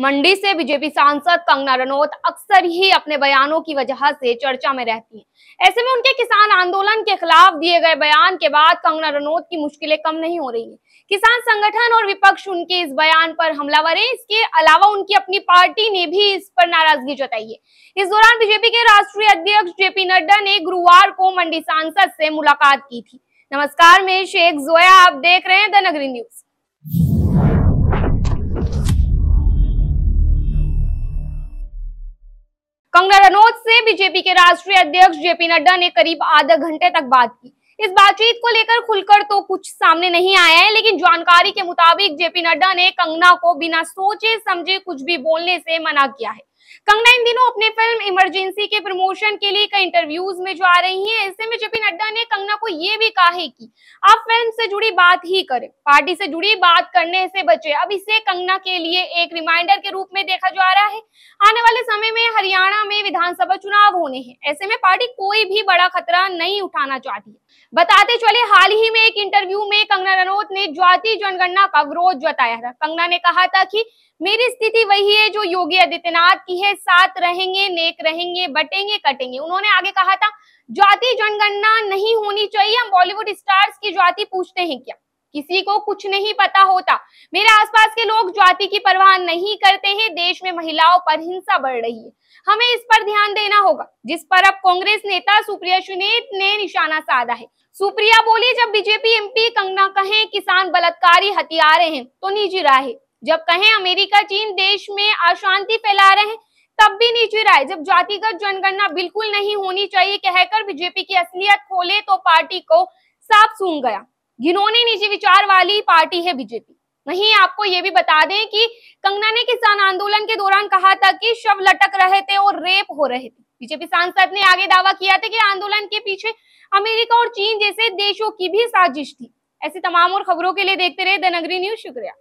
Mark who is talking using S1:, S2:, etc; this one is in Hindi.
S1: मंडी से बीजेपी सांसद कंगना रनौत अक्सर ही अपने बयानों की वजह से चर्चा में रहती हैं। ऐसे में उनके किसान आंदोलन के खिलाफ दिए गए बयान के बाद कंगना रनौत की मुश्किलें कम नहीं हो रही किसान संगठन और विपक्ष उनके इस बयान पर हमलावर है इसके अलावा उनकी अपनी पार्टी ने भी इस पर नाराजगी जताई है इस दौरान बीजेपी के राष्ट्रीय अध्यक्ष जेपी नड्डा ने गुरुवार को मंडी सांसद से मुलाकात की थी नमस्कार मैं शेख जोया आप देख रहे हैं द नगरी न्यूज कंगना रनौत से बीजेपी के राष्ट्रीय अध्यक्ष जेपी नड्डा ने करीब आधा घंटे तक बात की इस बातचीत को लेकर खुलकर तो कुछ सामने नहीं आया है लेकिन जानकारी के मुताबिक जेपी नड्डा ने कंगना को बिना सोचे समझे कुछ भी बोलने से मना किया है कंगना इन दिनों अपने फिल्म इमरजेंसी के प्रमोशन के लिए कई इंटरव्यूज में जो आ रही हैं ऐसे में जेपी नड्डा ने कंगना को ये भी कहा है कि आप फिल्म से जुड़ी बात ही करें पार्टी से जुड़ी बात करने से बचे अब इसे कंगना के लिए एक रिमाइंडर के रूप में देखा जा रहा है आने वाले समय में हरियाणा में विधानसभा चुनाव होने हैं ऐसे में पार्टी कोई भी बड़ा खतरा नहीं उठाना चाहती बताते चले हाल ही में एक इंटरव्यू कंगना रनौत ने जाति जनगणना का विरोध जताया था कंगना ने कहा था कि मेरी स्थिति वही है जो योगी आदित्यनाथ की है साथ रहेंगे नेक रहेंगे बटेंगे कटेंगे उन्होंने आगे कहा था जाति जनगणना नहीं होनी चाहिए हम बॉलीवुड स्टार्स की जाति पूछते हैं क्या किसी को कुछ नहीं पता होता मेरे आसपास के लोग जाति की परवाह नहीं करते हैं देश में महिलाओं पर हिंसा बढ़ रही है हमें इस पर ध्यान देना होगा जिस पर अब कांग्रेस नेता सुप्रिया सुनेत ने निशाना साधा है सुप्रिया बोली जब बीजेपी एमपी कंगना कहें किसान बलात्कारी हथियारे हैं तो निजी राय जब कहें अमेरिका चीन देश में अशांति फैला रहे हैं तब भी नीचे राय जब जातिगत जनगणना बिल्कुल नहीं होनी चाहिए कहकर बीजेपी की असलियत खोले तो पार्टी को साफ सूंघ गया घिनौनी निजी विचार वाली पार्टी है बीजेपी वहीं आपको ये भी बता दें कि कंगना ने किसान आंदोलन के दौरान कहा था कि शव लटक रहे थे और रेप हो रहे थे बीजेपी सांसद ने आगे दावा किया था कि आंदोलन के पीछे अमेरिका और चीन जैसे देशों की भी साजिश थी ऐसी तमाम और खबरों के लिए देखते रहे दनगरी नगरी न्यूज शुक्रिया